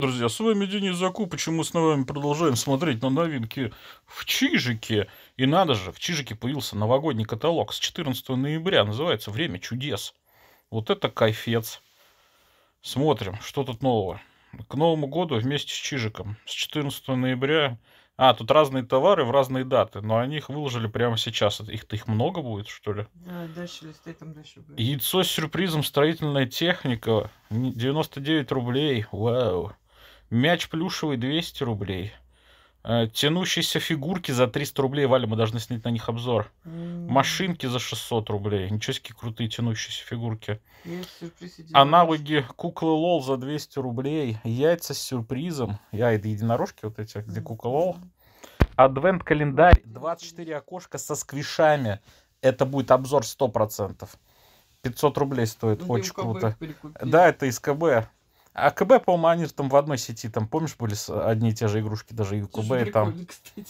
Друзья, с вами Денис Закупыч, и мы с вами продолжаем смотреть на новинки в Чижике. И надо же, в Чижике появился новогодний каталог с 14 ноября, называется «Время чудес». Вот это кайфец. Смотрим, что тут нового. К Новому году вместе с Чижиком с 14 ноября... А, тут разные товары в разные даты, но они их выложили прямо сейчас. Их-то их много будет, что ли? Да, дальше листай, там дальше будет. Яйцо с сюрпризом, строительная техника, 99 рублей, вау. Мяч плюшевый 200 рублей. Э, тянущиеся фигурки за 300 рублей, Валя, мы должны снять на них обзор. Машинки за 600 рублей. Ничего себе крутые тянущиеся фигурки. Аналоги куклы Лол за 200 рублей. Яйца с сюрпризом. Я это единорожки вот эти, где кукла Лол. Адвент-календарь. 24 окошка со сквишами. Это будет обзор 100%. 500 рублей стоит. Ну, Очень круто. Да, это из КБ. А КБ, по-моему, они же там в одной сети, там, помнишь, были одни и те же игрушки, даже и КБ, и там... Кстати.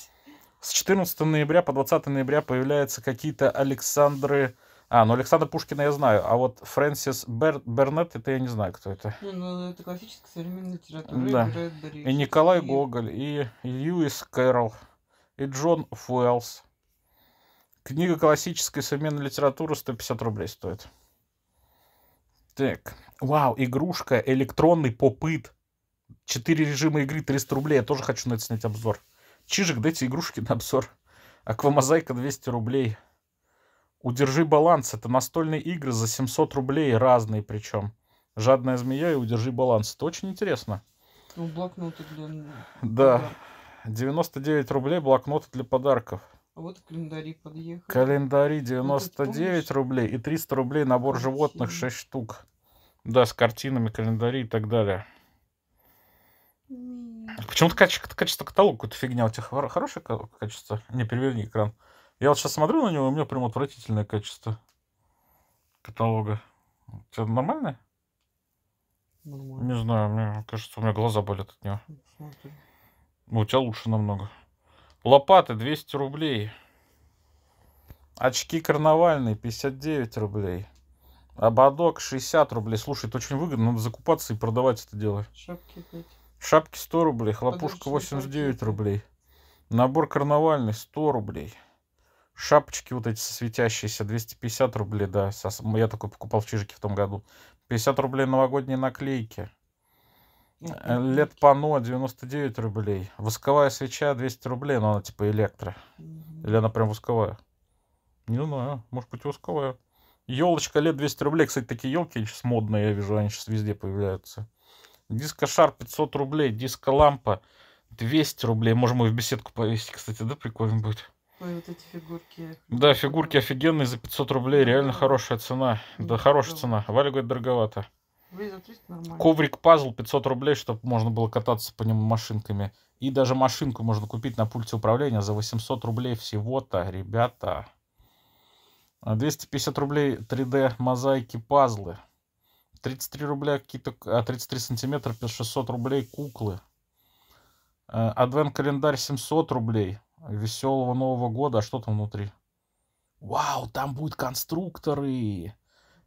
С 14 ноября по 20 ноября появляются какие-то Александры... А, ну Александра Пушкина я знаю, а вот Фрэнсис Бер... Бернет, это я не знаю, кто это. Не, ну это классическая современная литература. Да. И, и Николай и... Гоголь, и Льюис Кэрролл, и Джон Фуэлс. Книга классической современной литературы 150 рублей стоит. Так, вау, игрушка, электронный попыт. Четыре режима игры, 300 рублей. Я тоже хочу на это снять обзор. Чижик, дайте игрушки на обзор. Аквамозаика 200 рублей. Удержи баланс. Это настольные игры за 700 рублей, разные причем. Жадная змея и удержи баланс. Это очень интересно. Ну, блокноты для... Да. 99 рублей блокноты для подарков. А вот календари подъехали. Календари 99 ну, рублей и 300 рублей набор Красиво. животных 6 штук. Да, с картинами, календари и так далее. А почему-то качество, качество каталога какая-то фигня. У тебя хорошее качество? Не, переверни экран. Я вот сейчас смотрю на него, у меня прям отвратительное качество каталога. У тебя нормальное? Нормально. Не знаю, мне кажется, у меня глаза болят от него. Смотри. Ну, у тебя лучше намного. Лопаты 200 рублей. Очки карнавальные 59 рублей. Ободок 60 рублей. Слушай, это очень выгодно. Надо закупаться и продавать это дело. Шапки 5. Шапки 100 рублей. Хлопушка 89 рублей. Набор карнавальный 100 рублей. Шапочки вот эти светящиеся 250 рублей, да. Я такой покупал в Чижике в том году. 50 рублей новогодние наклейки. Э, лет пано ну, 99 рублей. Восковая свеча 200 рублей, но она типа электро. Или она прям восковая? Не знаю, может быть восковая. Елочка лет 200 рублей. Кстати, такие елки сейчас модные, я вижу, они сейчас везде появляются. Диско-шар 500 рублей, диско-лампа 200 рублей. Можем ее в беседку повесить, кстати, да, прикольно будет. Ой, вот эти фигурки. Да, фигурки офигенные за 500 рублей, реально хорошая цена. Да, хорошая цена. Валя говорит, дороговато нормально. Коврик пазл 500 рублей, чтобы можно было кататься по нему машинками. И даже машинку можно купить на пульте управления за 800 рублей всего-то, ребята. 250 а рублей 3D мозаики пазлы. 33 рубля какие-то, а 33 сантиметра 600 рублей куклы. А, Адвент календарь 700 рублей. Веселого Нового года. А что там внутри? Вау, там будут конструкторы.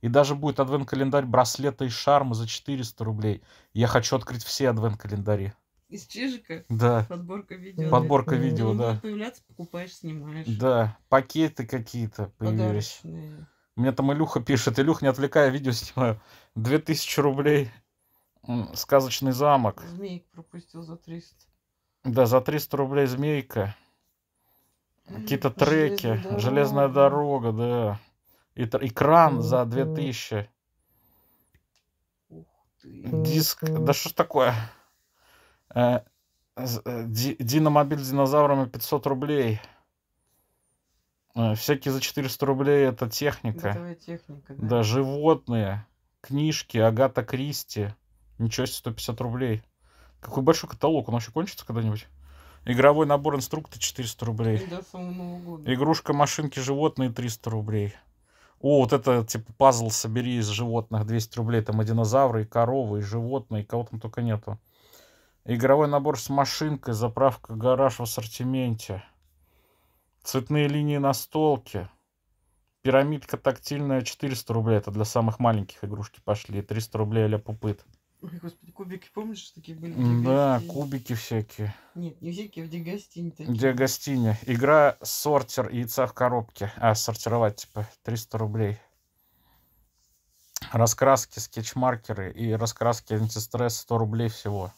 И даже будет адвент-календарь браслета и шарма за 400 рублей. Я хочу открыть все адвент-календари. Из чижика? Да. Подборка видео. Подборка да. видео, Он да. Будет появляться, покупаешь, снимаешь. Да, пакеты какие-то появились. Подарочные. Мне там Илюха пишет, Илюх, не отвлекая, видео снимаю. 2000 рублей. Сказочный замок. Змейк пропустил за 300. Да, за 300 рублей змейка. Какие-то треки. Железная дорога, Железная дорога да. Экран за 2000. Диск. Да что ж такое? Э, э, диномобиль с динозаврами 500 рублей. Э, всякие за 400 рублей это техника. техника, да. Да, животные, книжки, Агата Кристи. Ничего себе, 150 рублей. Какой большой каталог, он вообще кончится когда-нибудь? Игровой набор инструкта 400 рублей. Игрушка машинки животные 300 рублей о, вот это, типа, пазл собери из животных, 200 рублей, там и динозавры, и коровы, и животные, и кого там только нету. Игровой набор с машинкой, заправка, гараж в ассортименте. Цветные линии на столке. Пирамидка тактильная 400 рублей, это для самых маленьких игрушки пошли, 300 рублей для пупыт. Ой, господи, кубики, помнишь, такие были? Да, кубики всякие. Нет, не всякие, в Дегастине такие. Дегастине. Игра Сортер яйца в коробке. А, сортировать, типа, 300 рублей. Раскраски, скетчмаркеры и раскраски антистресс 100 рублей всего.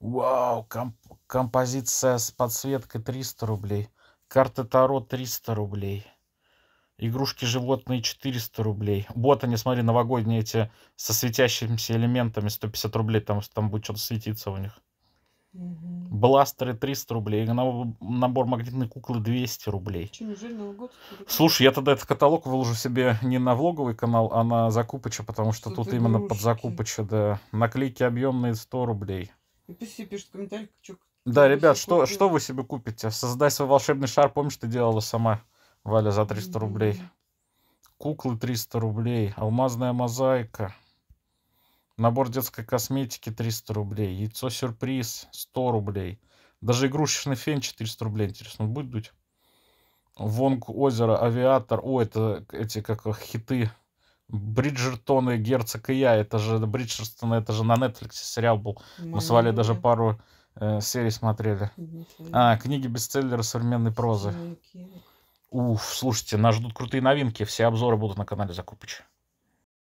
Вау, комп композиция с подсветкой 300 рублей. Карта Таро 300 рублей. Игрушки животные 400 рублей. Вот они, смотри, новогодние эти со светящимися элементами 150 рублей. Там, там будет что-то светиться у них. Угу. Бластеры 300 рублей. Набор магнитной куклы 200 рублей. Че, год? Слушай, я тогда этот каталог выложу себе не на влоговый канал, а на закупыча, потому что тут, тут игрушки. именно под закупыча, да. Наклейки объемные 100 рублей. И пусть себе пишут комментарий, что... Да, ребят, что, что вы себе купите? Создай свой волшебный шар, помнишь, ты делала сама. Валя за 300 рублей. Куклы 300 рублей. Алмазная мозаика. Набор детской косметики 300 рублей. Яйцо-сюрприз 100 рублей. Даже игрушечный фен 400 рублей. Интересно, будет дуть? Вонг озеро, авиатор. О, это эти как хиты. Бриджертоны, Герцог и я. Это же Бриджертон, это же на Netflix сериал был. Мы с Валей даже пару э, серий смотрели. А, книги бестселлера современной прозы. Уф, слушайте, нас ждут крутые новинки. Все обзоры будут на канале Закупыч.